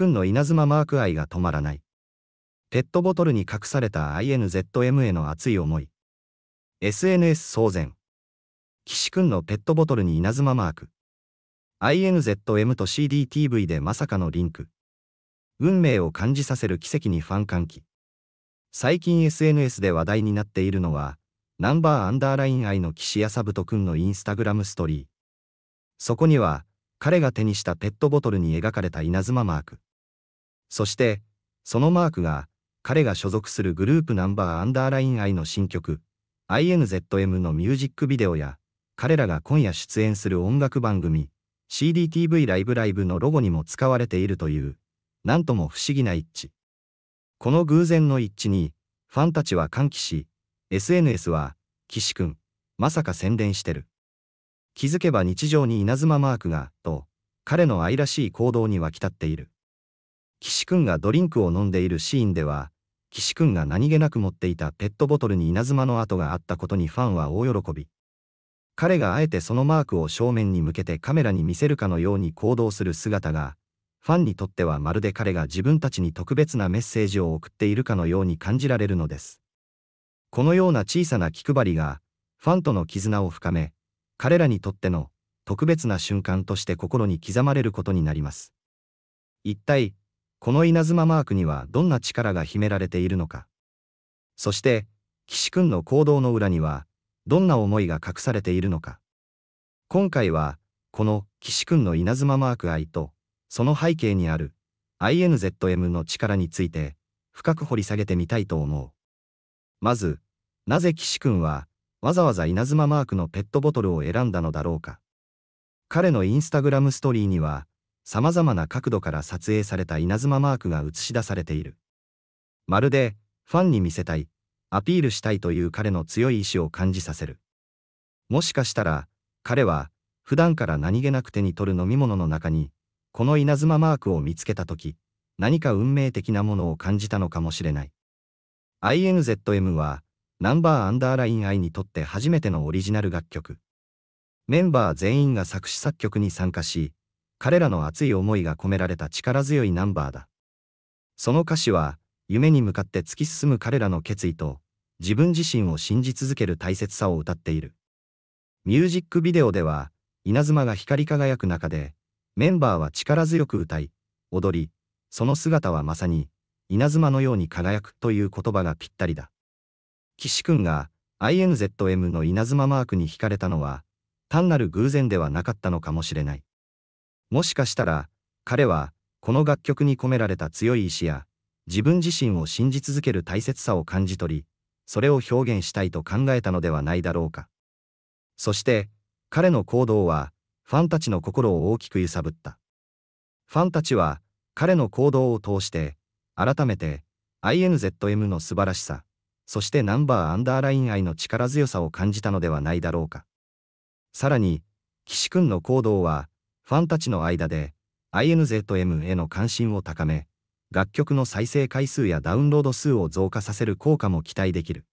君の稲妻マーク愛が止まらない。ペットボトルに隠された INZM への熱い思い。SNS 騒然。岸くんのペットボトルに稲妻マーク。INZM と CDTV でまさかのリンク。運命を感じさせる奇跡にファン歓喜。最近 SNS で話題になっているのは、ナンバーアンダーライン愛の岸やさぶとくんのインスタグラムストーリー。そこには、彼が手にしたペットボトルに描かれた稲妻マーク。そして、そのマークが、彼が所属するグループナンバーアンダーライン I の新曲、INZM のミュージックビデオや、彼らが今夜出演する音楽番組、CDTV ライブライブのロゴにも使われているという、なんとも不思議な一致。この偶然の一致に、ファンたちは歓喜し、SNS は、岸くん、まさか宣伝してる。気づけば日常に稲妻マークが、と、彼の愛らしい行動に沸き立っている。岸くんがドリンクを飲んでいるシーンでは、岸くんが何気なく持っていたペットボトルに稲妻の跡があったことにファンは大喜び。彼があえてそのマークを正面に向けてカメラに見せるかのように行動する姿が、ファンにとってはまるで彼が自分たちに特別なメッセージを送っているかのように感じられるのです。このような小さな気配りが、ファンとの絆を深め、彼らにとっての特別な瞬間として心に刻まれることになります。一体、この稲妻マークにはどんな力が秘められているのか。そして、岸くんの行動の裏には、どんな思いが隠されているのか。今回は、この岸くんの稲妻マーク愛と、その背景にある INZM の力について、深く掘り下げてみたいと思う。まず、なぜ岸くんは、わざわざ稲妻マークのペットボトルを選んだのだろうか。彼のインスタグラムストーリーには、様々な角度から撮影された稲妻マークが映し出されている。まるで、ファンに見せたい、アピールしたいという彼の強い意志を感じさせる。もしかしたら、彼は、普段から何気なく手に取る飲み物の中に、この稲妻マークを見つけたとき、何か運命的なものを感じたのかもしれない。INZM は、ナンバーアンダーライン I にとって初めてのオリジナル楽曲。メンバー全員が作詞作曲に参加し、彼らの熱い思いが込められた力強いナンバーだ。その歌詞は、夢に向かって突き進む彼らの決意と、自分自身を信じ続ける大切さを歌っている。ミュージックビデオでは、稲妻が光り輝く中で、メンバーは力強く歌い、踊り、その姿はまさに、稲妻のように輝くという言葉がぴったりだ。岸くんが INZM の稲妻マークに惹かれたのは、単なる偶然ではなかったのかもしれない。もしかしたら、彼は、この楽曲に込められた強い意志や、自分自身を信じ続ける大切さを感じ取り、それを表現したいと考えたのではないだろうか。そして、彼の行動は、ファンたちの心を大きく揺さぶった。ファンたちは、彼の行動を通して、改めて、INZM の素晴らしさ、そしてナンバーアンダーライン愛の力強さを感じたのではないだろうか。さらに、岸くんの行動は、ファンたちの間で INZM への関心を高め、楽曲の再生回数やダウンロード数を増加させる効果も期待できる。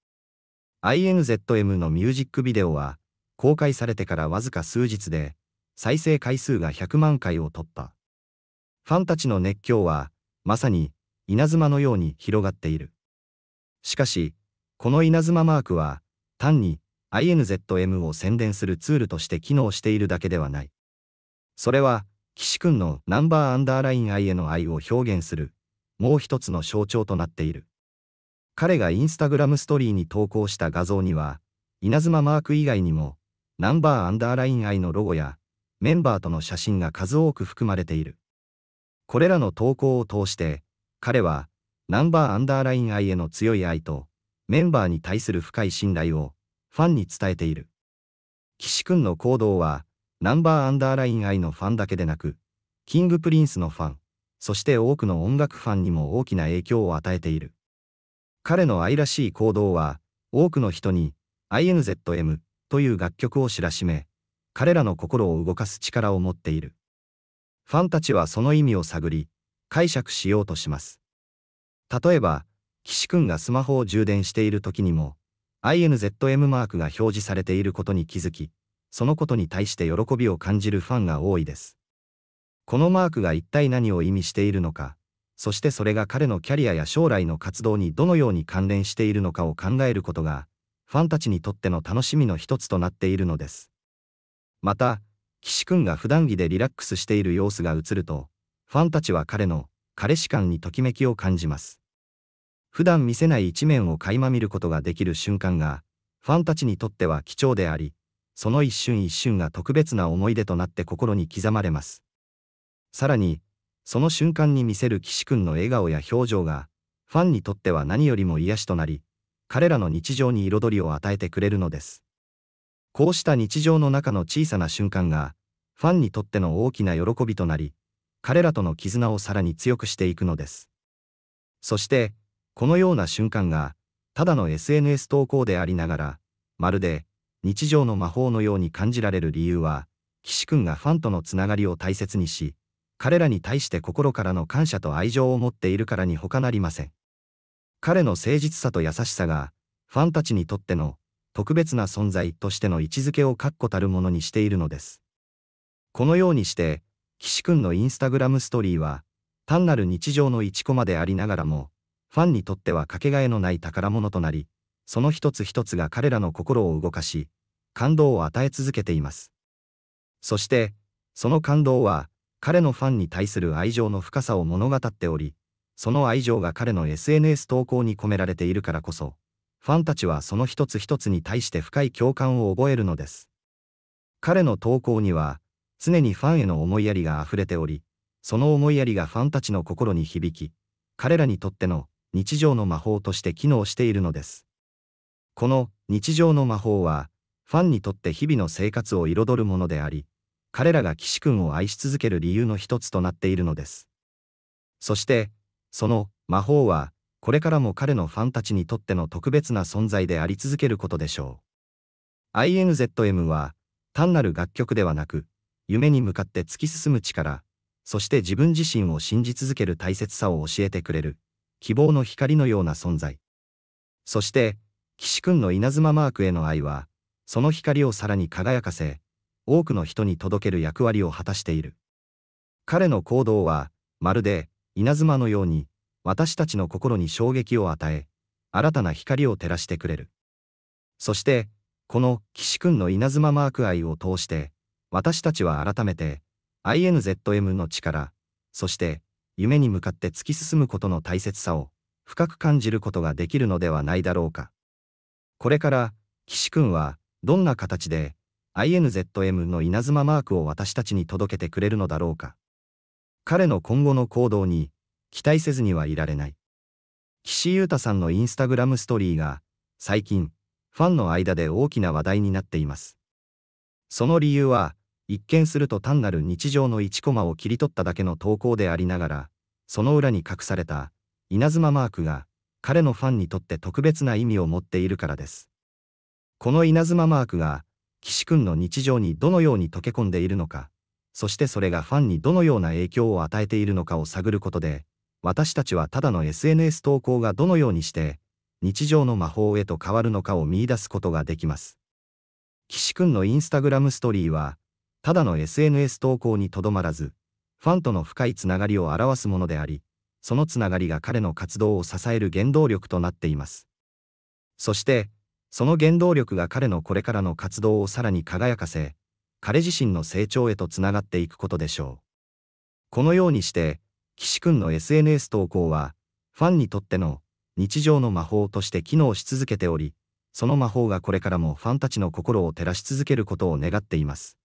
INZM のミュージックビデオは、公開されてからわずか数日で、再生回数が100万回を突破。ファンたちの熱狂は、まさに、稲妻のように広がっている。しかし、この稲妻マークは、単に INZM を宣伝するツールとして機能しているだけではない。それは、岸君のナンバーアンダーライン愛への愛を表現する、もう一つの象徴となっている。彼がインスタグラムストーリーに投稿した画像には、稲妻マーク以外にも、ナンバーアンダーライン愛のロゴや、メンバーとの写真が数多く含まれている。これらの投稿を通して、彼は、ナンバーアンダーライン愛への強い愛と、メンバーに対する深い信頼を、ファンに伝えている。岸君の行動は、ナンバーアンダーライン I のファンだけでなく、キングプリンスのファン、そして多くの音楽ファンにも大きな影響を与えている。彼の愛らしい行動は、多くの人に INZM という楽曲を知らしめ、彼らの心を動かす力を持っている。ファンたちはその意味を探り、解釈しようとします。例えば、岸くんがスマホを充電している時にも、INZM マークが表示されていることに気づき、そのことに対して喜びを感じるファンが多いです。このマークが一体何を意味しているのか、そしてそれが彼のキャリアや将来の活動にどのように関連しているのかを考えることが、ファンたちにとっての楽しみの一つとなっているのです。また、岸くんが普段着でリラックスしている様子が映ると、ファンたちは彼の彼氏感にときめきを感じます。普段見せない一面を垣間見ることができる瞬間が、ファンたちにとっては貴重であり、その一瞬一瞬が特別な思い出となって心に刻まれます。さらに、その瞬間に見せる岸君の笑顔や表情が、ファンにとっては何よりも癒しとなり、彼らの日常に彩りを与えてくれるのです。こうした日常の中の小さな瞬間が、ファンにとっての大きな喜びとなり、彼らとの絆をさらに強くしていくのです。そして、このような瞬間が、ただの SNS 投稿でありながら、まるで、日常の魔法のように感じられる理由は、岸くんがファンとのつながりを大切にし、彼らに対して心からの感謝と愛情を持っているからに他なりません。彼の誠実さと優しさが、ファンたちにとっての特別な存在としての位置づけを確固たるものにしているのです。このようにして、岸くんのインスタグラムストーリーは、単なる日常の一コマでありながらも、ファンにとってはかけがえのない宝物となり、その一つ一つが彼らの心を動かし、感動を与え続けています。そして、その感動は、彼のファンに対する愛情の深さを物語っており、その愛情が彼の SNS 投稿に込められているからこそ、ファンたちはその一つ一つに対して深い共感を覚えるのです。彼の投稿には、常にファンへの思いやりが溢れており、その思いやりがファンたちの心に響き、彼らにとっての日常の魔法として機能しているのです。この日常の魔法は、ファンにとって日々の生活を彩るものであり、彼らが岸君を愛し続ける理由の一つとなっているのです。そして、その魔法は、これからも彼のファンたちにとっての特別な存在であり続けることでしょう。INZM は、単なる楽曲ではなく、夢に向かって突き進む力、そして自分自身を信じ続ける大切さを教えてくれる、希望の光のような存在。そして、岸くんの稲妻マークへの愛は、その光をさらに輝かせ、多くの人に届ける役割を果たしている。彼の行動は、まるで、稲妻のように、私たちの心に衝撃を与え、新たな光を照らしてくれる。そして、この岸くんの稲妻マーク愛を通して、私たちは改めて、INZM の力、そして、夢に向かって突き進むことの大切さを、深く感じることができるのではないだろうか。これから、岸君は、どんな形で、INZM の稲妻マークを私たちに届けてくれるのだろうか。彼の今後の行動に、期待せずにはいられない。岸優太さんのインスタグラムストーリーが、最近、ファンの間で大きな話題になっています。その理由は、一見すると単なる日常の1コマを切り取っただけの投稿でありながら、その裏に隠された、稲妻マークが、彼のファンにとって特別な意味を持っているからです。この稲妻マークが、岸君の日常にどのように溶け込んでいるのか、そしてそれがファンにどのような影響を与えているのかを探ることで、私たちはただの SNS 投稿がどのようにして、日常の魔法へと変わるのかを見いだすことができます。岸君のインスタグラムストーリーは、ただの SNS 投稿にとどまらず、ファンとの深いつながりを表すものであり、そのつながりが彼の活動を支える原動力となっています。そして、その原動力が彼のこれからの活動をさらに輝かせ、彼自身の成長へとつながっていくことでしょう。このようにして、岸くんの SNS 投稿は、ファンにとっての日常の魔法として機能し続けており、その魔法がこれからもファンたちの心を照らし続けることを願っています。